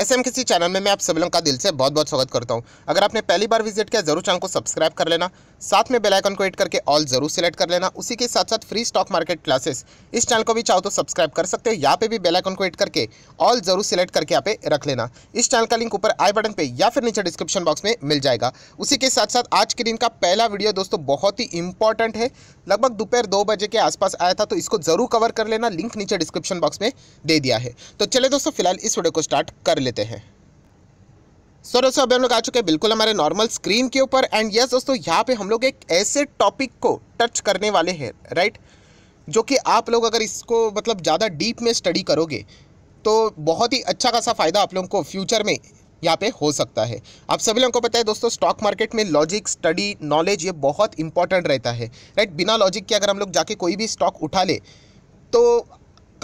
S M किसी channel में मैं आप सभी लोगों का दिल से बहुत बहुत स्वागत करता हूं अगर आपने पहली बार विजिट किया जरूर चैनल को सब्सक्राइब कर लेना साथ में बेल आइकन को हिट करके ऑल जरूर सेलेक्ट कर लेना उसी के साथ साथ फ्री स्टॉक मार्केट क्लासेस इस चैनल को भी चाहो तो सब्सक्राइब कर सकते हो यहाँ पे भी बेलाइकन को हिट करके ऑल जरूर सेलेक्ट करके यहाँ पे रख लेना इस चैनल का लिंक ऊपर आई बटन पर या फिर नीचे डिस्क्रिप्शन बॉक्स में मिल जाएगा उसी के साथ साथ आज के दिन का पहला वीडियो दोस्तों बहुत ही इंपॉर्टेंट है लगभग दोपहर दो बजे के आसपास आया था तो इसको जरूर कवर कर लेना लिंक नीचे डिस्क्रिप्शन बॉक्स में दे दिया है तो चले दोस्तों फिलहाल इस वीडियो को स्टार्ट कर लेना लेते हैं सो so, दोस्तों अभी हम लोग आ चुके हैं बिल्कुल हमारे नॉर्मल स्क्रीन के ऊपर एंड यस दोस्तों यहाँ पे हम लोग एक ऐसे टॉपिक को टच करने वाले हैं राइट जो कि आप लोग अगर इसको मतलब ज़्यादा डीप में स्टडी करोगे तो बहुत ही अच्छा खासा फ़ायदा आप लोगों को फ्यूचर में यहाँ पे हो सकता है आप सभी लोगों को पता है दोस्तों स्टॉक मार्केट में लॉजिक स्टडी नॉलेज ये बहुत इंपॉर्टेंट रहता है राइट बिना लॉजिक के अगर हम लोग जाके कोई भी स्टॉक उठा ले तो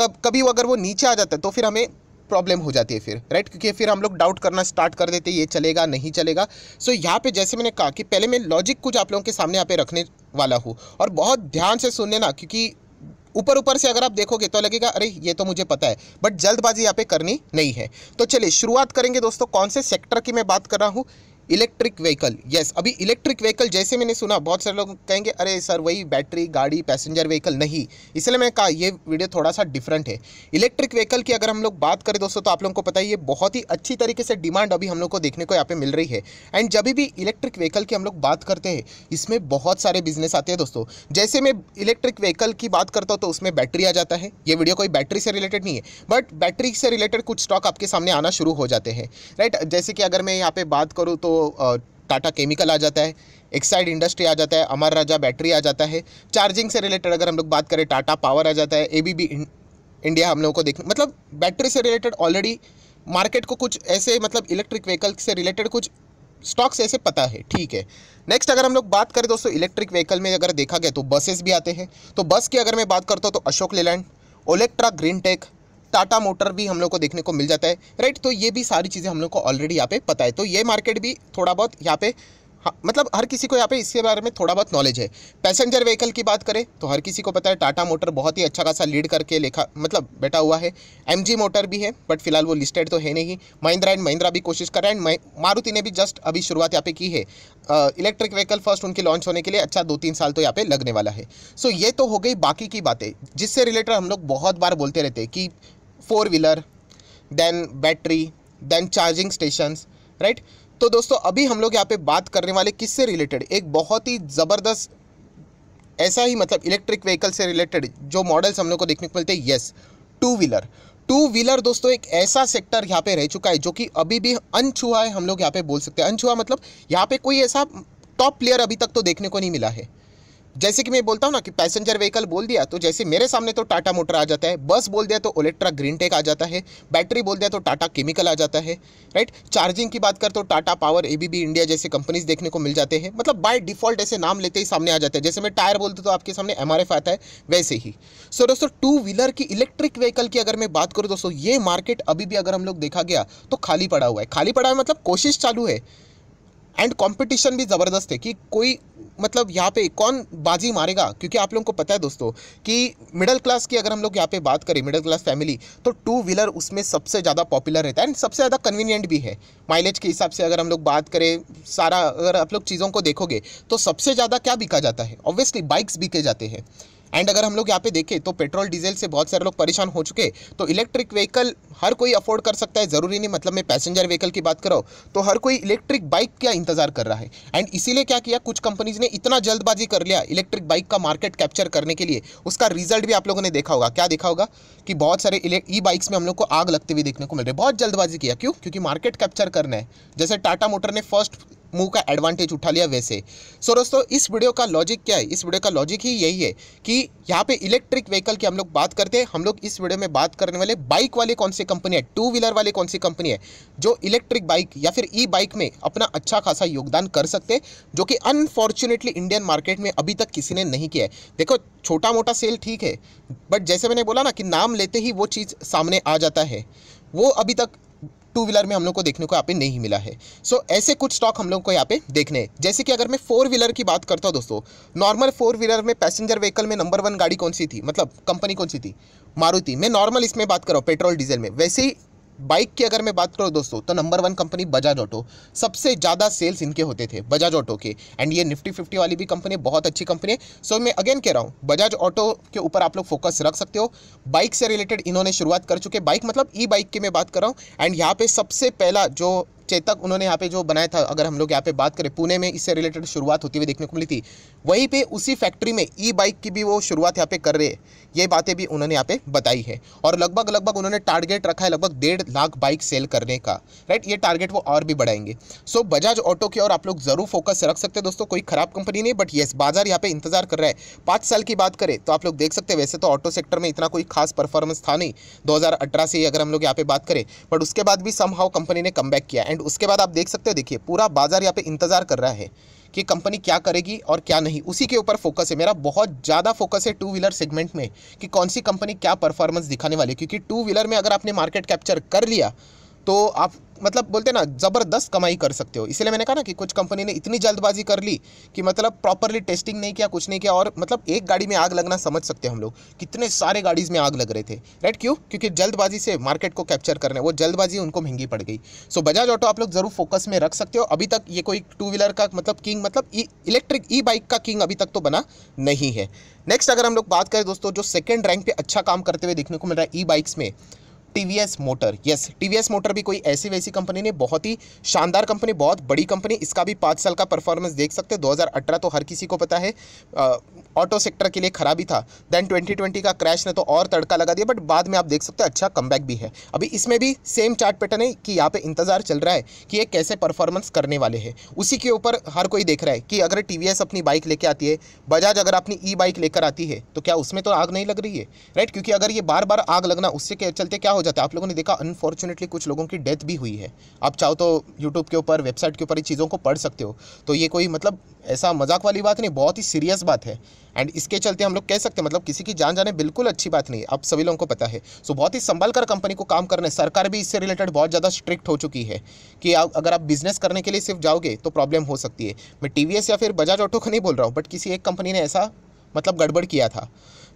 कब कभी वो अगर वो नीचे आ जाता है तो फिर हमें प्रॉब्लम हो जाती है फिर राइट क्योंकि फिर हम लोग डाउट करना स्टार्ट कर देते ये चलेगा नहीं चलेगा सो so, यहाँ पे जैसे मैंने कहा कि पहले मैं लॉजिक कुछ आप लोगों के सामने यहाँ पे रखने वाला हूँ और बहुत ध्यान से सुनने ना क्योंकि ऊपर ऊपर से अगर आप देखोगे तो लगेगा अरे ये तो मुझे पता है बट जल्दबाजी यहाँ पे करनी नहीं है तो चलिए शुरुआत करेंगे दोस्तों कौन से सेक्टर की मैं बात कर रहा हूँ इलेक्ट्रिक व्हीकल यस अभी इलेक्ट्रिक व्हीकल जैसे मैंने सुना बहुत सारे लोग कहेंगे अरे सर वही बैटरी गाड़ी पैसेंजर व्हीकल नहीं इसलिए मैं कहा ये वीडियो थोड़ा सा डिफरेंट है इलेक्ट्रिक व्हीकल की अगर हम लोग बात करें दोस्तों तो आप लोगों को पता है ये बहुत ही अच्छी तरीके से डिमांड अभी हम लोग को देखने को यहाँ पे मिल रही है एंड जब भी इलेक्ट्रिक व्हीकल की हम लोग बात करते हैं इसमें बहुत सारे बिजनेस आते हैं दोस्तों जैसे मैं इलेक्ट्रिक व्हीकल की बात करता हूँ तो उसमें बैटरी आ जाता है ये वीडियो कोई बैटरी से रिलेटेड नहीं है बट बैटरी से रिलेटेड कुछ स्टॉक आपके सामने आना शुरू हो जाते हैं राइट जैसे कि अगर मैं यहाँ पर बात करूँ तो टाटा केमिकल आ जाता है एक्साइड इंडस्ट्री आ जाता है अमर राजा बैटरी आ जाता है चार्जिंग से रिलेटेड अगर हम लोग बात करें टाटा पावर आ जाता है ए बी इंडिया हम लोगों को देखने मतलब बैटरी से रिलेटेड ऑलरेडी मार्केट को कुछ ऐसे मतलब इलेक्ट्रिक व्हीकल से रिलेटेड कुछ स्टॉक्स ऐसे पता है ठीक है नेक्स्ट अगर हम लोग बात करें दोस्तों इलेक्ट्रिक व्हीकल में अगर देखा गया तो बसेस भी आते हैं तो बस की अगर मैं बात करता हूँ तो Ashok Leyland Olectra Green Tech Tata Motor भी हम लोग को देखने को मिल जाता है राइट तो ये भी सारी चीज़ें हम लोग को ऑलरेडी यहाँ पे पता है तो ये मार्केट भी थोड़ा बहुत यहाँ पे हाँ, मतलब हर किसी को यहाँ पे इसके बारे में थोड़ा बहुत नॉलेज है पैसेंजर व्हीकल की बात करें तो हर किसी को पता है टाटा मोटर बहुत ही अच्छा खासा लीड करके लेखा मतलब बैठा हुआ है एमजी मोटर भी है बट फिलहाल वो लिस्टेड तो है नहीं महिंद्रा एंड महिंद्रा भी कोशिश कर रहा है एंड मारुति ने भी जस्ट अभी शुरुआत यहाँ पे की है इलेक्ट्रिक व्हीकल फर्स्ट उनके लॉन्च होने के लिए अच्छा दो तीन साल तो यहाँ पे लगने वाला है सो ये तो हो गई बाकी की बातें जिससे रिलेटेड हम लोग बहुत बार बोलते रहते हैं कि four wheeler then battery then charging stations right तो दोस्तों अभी हम लोग यहाँ पे बात करने वाले किससे रिलेटेड एक बहुत ही ज़बरदस्त ऐसा ही मतलब इलेक्ट्रिक व्हीकल से रिलेटेड जो मॉडल्स हम लोग को देखने को मिलते हैं yes two wheeler two wheeler दोस्तों एक ऐसा सेक्टर यहाँ पे रह चुका है जो कि अभी भी अनछुआ है हम लोग यहाँ पे बोल सकते हैं अनछुआ मतलब यहाँ पे कोई ऐसा टॉप प्लेयर अभी तक तो देखने को नहीं मिला है जैसे कि मैं बोलता हूँ ना कि पैसेंजर व्हीकल बोल दिया तो जैसे मेरे सामने तो टाटा मोटर आ जाता है बस बोल दिया तो ओलेक्ट्रा ग्रीन टेक आ जाता है बैटरी बोल दिया तो टाटा केमिकल आ जाता है राइट चार्जिंग की बात कर तो टाटा पावर ए इंडिया जैसे कंपनीज देखने को मिल जाते हैं मतलब बाय डिफॉल्ट ऐसे नाम लेते ही सामने आ जाते हैं जैसे मैं टायर बोलते तो आपके सामने एम आता है वैसे ही सो दोस्तों टू व्हीलर की इलेक्ट्रिक व्हीकल की अगर मैं बात करूँ दोस्तों ये मार्केट अभी भी अगर हम लोग देखा गया तो खाली पड़ा हुआ है खाली पड़ा है मतलब कोशिश चालू है एंड कंपटीशन भी ज़बरदस्त है कि कोई मतलब यहाँ पे कौन बाजी मारेगा क्योंकि आप लोगों को पता है दोस्तों कि मिडिल क्लास की अगर हम लोग यहाँ पे बात करें मिडिल क्लास फैमिली तो टू व्हीलर उसमें सबसे ज़्यादा पॉपुलर रहता है एंड सबसे ज़्यादा कन्वीनियंट भी है माइलेज के हिसाब से अगर हम लोग बात करें सारा अगर आप लोग चीज़ों को देखोगे तो सबसे ज़्यादा क्या बिका जाता है ऑब्वियसली बाइक्स बिके जाते हैं एंड अगर हम लोग यहाँ पे देखें तो पेट्रोल डीजल से बहुत सारे लोग परेशान हो चुके तो इलेक्ट्रिक व्हीकल हर कोई अफोर्ड कर सकता है ज़रूरी नहीं मतलब मैं पैसेंजर व्हीकल की बात करो तो हर कोई इलेक्ट्रिक बाइक का इंतजार कर रहा है एंड इसीलिए क्या किया कुछ कंपनीज ने इतना जल्दबाजी कर लिया इलेक्ट्रिक बाइक का मार्केट कैप्चर करने के लिए उसका रिजल्ट भी आप लोगों ने देखा होगा क्या देखा होगा कि बहुत सारे ई बाइक्स में हम लोग को आग लगते हुए देखने को मिल रही है बहुत जल्दबाजी किया क्यों क्योंकि मार्केट कैप्चर करना है जैसे टाटा मोटर ने फर्स्ट मूव का एडवांटेज उठा लिया वैसे सो so, दोस्तों इस वीडियो का लॉजिक क्या है इस वीडियो का लॉजिक ही यही है कि यहाँ पे इलेक्ट्रिक व्हीकल की हम लोग बात करते हैं हम लोग इस वीडियो में बात करने वाले बाइक वाले कौन सी कंपनी है टू व्हीलर वाले कौन सी कंपनी है जो इलेक्ट्रिक बाइक या फिर ई बाइक में अपना अच्छा खासा योगदान कर सकते जो कि अनफॉर्चुनेटली इंडियन मार्केट में अभी तक किसी ने नहीं किया है देखो छोटा मोटा सेल ठीक है बट जैसे मैंने बोला ना कि नाम लेते ही वो चीज़ सामने आ जाता है वो अभी तक टू व्हीलर में हम लोग को देखने को यहाँ पे नहीं मिला है सो so, ऐसे कुछ स्टॉक हम लोग को यहाँ पे देखने हैं जैसे कि अगर मैं फोर व्हीलर की बात करता हूँ दोस्तों नॉर्मल फोर व्हीलर में पैसेंजर व्हीकल में नंबर वन गाड़ी कौन सी थी मतलब कंपनी कौन सी थी मारुति मैं नॉर्मल इसमें बात कर रहा हूँ पेट्रोल डीजल में वैसे ही बाइक की अगर मैं बात करूँ दोस्तों तो number one company Bajaj auto सबसे ज़्यादा सेल्स इनके होते थे बजाज ऑटो के एंड ये निफ्टी फिफ्टी वाली भी कंपनी बहुत अच्छी कंपनी है सो मैं अगेन कह रहा हूँ बजाज ऑटो के ऊपर आप लोग फोकस रख सकते हो बाइक से रिलेटेड इन्होंने शुरुआत कर चुके बाइक मतलब ई बाइक की मैं बात कर रहा हूँ एंड यहाँ पे सबसे पहला जो चेतक उन्होंने यहाँ पे जो बनाया था अगर हम लोग यहाँ पे बात करें पुणे में इससे रिलेटेड शुरुआत होती हुई देखने को मिली थी वहीं पे उसी फैक्ट्री में ई बाइक की भी वो शुरुआत यहाँ पे कर रहे हैं ये बातें भी उन्होंने यहाँ पे बताई है और लगभग लगभग उन्होंने टारगेट रखा है लगभग डेढ़ लाख बाइक सेल करने का राइट ये टारगेट वो और भी बढ़ाएंगे सो बजाज ऑटो की और आप लोग ज़रूर फोकस रख सकते हैं दोस्तों कोई ख़राब कंपनी नहीं बट येस बाजार यहाँ पे इंतजार कर रहा है पाँच साल की बात करें तो आप लोग देख सकते हैं वैसे तो ऑटो सेक्टर में इतना कोई खास परफॉर्मेंस था नहीं दो से अगर हम लोग यहाँ पे बात करें बट उसके बाद भी सम हाउ कंपनी ने कम किया एंड उसके बाद आप देख सकते हैं देखिए पूरा बाज़ार यहाँ पे इंतज़ार कर रहा है कि कंपनी क्या करेगी और क्या नहीं उसी के ऊपर फोकस है मेरा बहुत ज़्यादा फोकस है टू व्हीलर सेगमेंट में कि कौन सी कंपनी क्या परफॉर्मेंस दिखाने वाली है क्योंकि टू व्हीलर में अगर आपने मार्केट कैप्चर कर लिया तो आप मतलब बोलते ना ज़बरदस्त कमाई कर सकते हो इसलिए मैंने कहा ना कि कुछ कंपनी ने इतनी जल्दबाजी कर ली कि मतलब प्रॉपरली टेस्टिंग नहीं किया कुछ नहीं किया और मतलब एक गाड़ी में आग लगना समझ सकते हैं हम लोग कितने सारे गाड़ीज़ में आग लग रहे थे राइट क्यों क्योंकि जल्दबाजी से मार्केट को कैप्चर करना है वो जल्दबाजी उनको महंगी पड़ गई सो बजाज ऑटो आप लोग ज़रूर फोकस में रख सकते हो अभी तक ये कोई टू व्हीलर का मतलब किंग मतलब इलेक्ट्रिक ई बाइक का किंग अभी तक तो बना नहीं है नेक्स्ट अगर हम लोग बात करें दोस्तों जो सेकेंड रैंक पर अच्छा काम करते हुए देखने को मिल रहा है ई बाइक्स में TVS motor yes TVS motor भी कोई ऐसी वैसी कंपनी नहीं बहुत ही शानदार कंपनी बहुत बड़ी कंपनी इसका भी पाँच साल का परफॉर्मेंस देख सकते हज़ार 2018 तो हर किसी को पता है ऑटो सेक्टर के लिए खराब ही था देन 2020 का क्रैश ने तो और तड़का लगा दिया बट बाद में आप देख सकते हो अच्छा कम भी है अभी इसमें भी सेम चार्ट पैटर्न है कि यहाँ पर इंतजार चल रहा है कि ये कैसे परफॉर्मेंस करने वाले हैं उसी के ऊपर हर कोई देख रहा है कि अगर टी अपनी बाइक लेके आती है बजाज अगर अपनी ई बाइक लेकर आती है तो क्या उसमें तो आग नहीं लग रही है राइट क्योंकि अगर ये बार बार आग लगना उससे चलते क्या हो जाता है आप लोगों ने देखा अनफॉर्चुनेटली कुछ लोगों की डेथ भी हुई है आप चाहो तो यूट्यूब के ऊपर वेबसाइट के ऊपर इन चीज़ों को पढ़ सकते हो तो ये कोई मतलब ऐसा मजाक वाली बात नहीं बहुत ही सीरियस बात है एंड इसके चलते हम लोग कह सकते हैं मतलब किसी की जान जाने बिल्कुल अच्छी बात नहीं आप सभी लोगों को पता है सो बहुत ही संभाल कर कंपनी को काम करने सरकार भी इससे रिलेटेड बहुत ज़्यादा स्ट्रिक्ट हो चुकी है कि आप अगर आप बिजनेस करने के लिए सिर्फ जाओगे तो प्रॉब्लम हो सकती है मैं टी या फिर बजाज ऑटो को नहीं बोल रहा हूँ बट किसी एक कंपनी ने ऐसा मतलब गड़बड़ किया था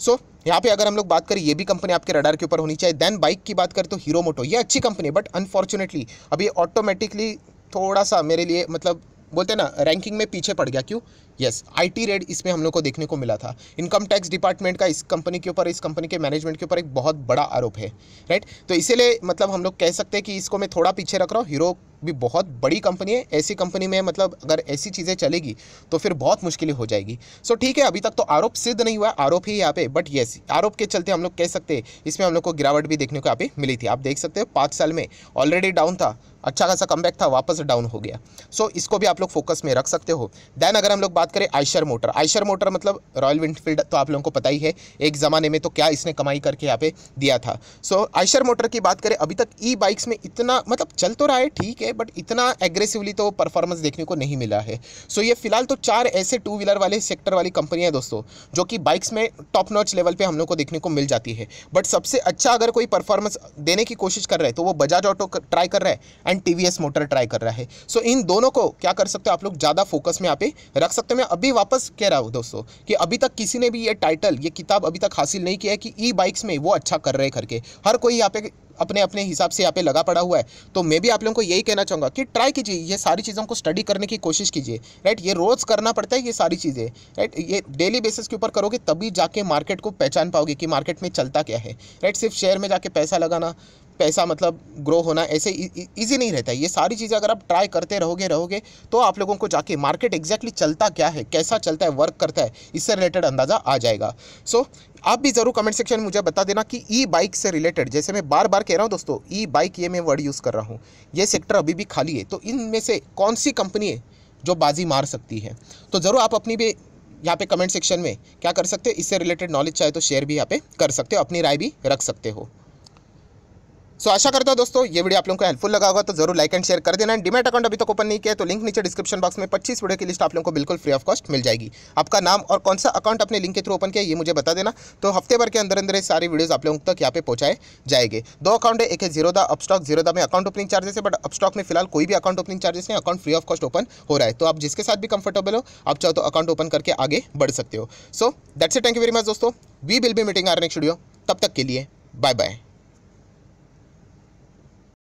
सो यहाँ पे अगर हम लोग बात करें ये भी कंपनी आपके रडार के ऊपर होनी चाहिए देन बाइक की बात करें तो हीरो मोटो ये अच्छी कंपनी है बट अनफॉर्चुनेटली अभी ऑटोमेटिकली थोड़ा सा मेरे लिए मतलब बोलते हैं ना रैंकिंग में पीछे पड़ गया क्यों यस आईटी रेड इसमें हम लोग को देखने को मिला था इनकम टैक्स डिपार्टमेंट का इस कंपनी के ऊपर इस कंपनी के मैनेजमेंट के ऊपर एक बहुत बड़ा आरोप है राइट तो इसीलिए मतलब हम लोग कह सकते हैं कि इसको मैं थोड़ा पीछे रख रहा हूँ हीरो भी बहुत बड़ी कंपनी है ऐसी कंपनी में मतलब अगर ऐसी चीज़ें चलेगी तो फिर बहुत मुश्किल हो जाएगी सो so, ठीक है अभी तक तो आरोप सिद्ध नहीं हुआ आरोप ही यहाँ पे बट येस आरोप के चलते हम लोग कह सकते हैं इसमें हम लोग को गिरावट भी देखने को यहाँ पे मिली थी आप देख सकते हो पाँच साल में ऑलरेडी डाउन था अच्छा खासा कम था वापस डाउन हो गया सो so, इसको भी आप लोग फोकस में रख सकते हो देन अगर हम लोग बात बात करें आइशर मोटर आइशर मोटर मतलब रॉयल विंडफील्ड तो आप लोगों को पता ही है एक ज़माने में तो क्या इसने कमाई करके यहाँ पे दिया था सो so, आइशर मोटर की बात करें अभी तक ई बाइक्स में इतना मतलब चल तो रहा है ठीक है बट इतना एग्रेसिवली तो परफॉर्मेंस देखने को नहीं मिला है सो so, ये फिलहाल तो चार ऐसे टू व्हीलर वाले सेक्टर वाली कंपनियाँ हैं दोस्तों जो कि बाइक्स में टॉप नॉच लेवल पर हम लोग को देखने को मिल जाती है बट सबसे अच्छा अगर कोई परफॉर्मेंस देने की कोशिश कर रहा है तो वो बजाज ऑटो ट्राई कर रहा है एंड टी मोटर ट्राई कर रहा है सो इन दोनों को क्या कर सकते हो आप लोग ज़्यादा फोकस में यहाँ पे रख सकते तो मैं अभी वापस कह रहा हूँ दोस्तों कि अभी तक किसी ने भी ये टाइटल ये किताब अभी तक हासिल नहीं किया है कि ई बाइक्स में वो अच्छा कर रहे करके हर कोई यहाँ पे अपने अपने हिसाब से यहाँ पे लगा पड़ा हुआ है तो मैं भी आप लोगों को यही कहना चाहूँगा कि ट्राई कीजिए ये सारी चीज़ों को स्टडी करने की कोशिश कीजिए राइट ये रोज़ करना पड़ता है ये सारी चीज़ें राइट ये डेली बेसिस के ऊपर करोगे तभी जाके मार्केट को पहचान पाओगे कि मार्केट में चलता क्या है राइट सिर्फ शेयर में जाके पैसा लगाना पैसा मतलब ग्रो होना ऐसे इजी नहीं रहता है ये सारी चीज़ें अगर आप ट्राई करते रहोगे रहोगे तो आप लोगों को जाके मार्केट एग्जैक्टली चलता क्या है कैसा चलता है वर्क करता है इससे रिलेटेड अंदाज़ा आ जाएगा सो so, आप भी ज़रूर कमेंट सेक्शन में मुझे बता देना कि ई बाइक से रिलेटेड जैसे मैं बार बार कह रहा हूँ दोस्तों ई बाइक ये मैं वर्ड यूज़ कर रहा हूँ ये सेक्टर अभी भी खाली है तो इनमें से कौन सी कंपनी है जो बाजी मार सकती है तो ज़रूर आप अपनी भी यहाँ पे कमेंट सेक्शन में क्या कर सकते हो इससे रिलेटेड नॉलेज चाहे तो शेयर भी यहाँ पे कर सकते हो अपनी राय भी रख सकते हो सो आशा करता हूँ दोस्तों ये वीडियो आप लोगों को हेल्पफुल लगा होगा तो जरूर लाइक एंड शेयर कर देना डिमेट अकाउंट अभी तक तो ओपन नहीं किया तो लिंक नीचे डिस्क्रिप्शन बॉक्स में पच्चीस वीडियो की लिस्ट आप लोगों को बिल्कुल फ्री ऑफ कॉस्ट मिल जाएगी आपका नाम और कौन सा अकाउंट अपने लिंक के थ्रू ओपन किया ये मुझे बता देना तो हफ्ते भर के अंदर अंदर सारी वीडियोज़ आप लोगों तक यहाँ पे पहुंचाए जाएंगे दो अकाउंट है एक है जीरो अपस्टॉक जीरो में अकाउंट ओपनिंग चार्जेस है बट अपस्टॉक में फिलहाल कोई भी अकाउंट ओपनिंग चार्जेस नहीं account free of cost open हो रहा है तो आप जिसके साथ भी कंफर्टेबल हो आप चाहो तो अकाउंट ओपन करके आगे बढ़ सकते हो so that's a thank you very much दोस्तों we will be meeting our next video तब तक के लिए बाय बाय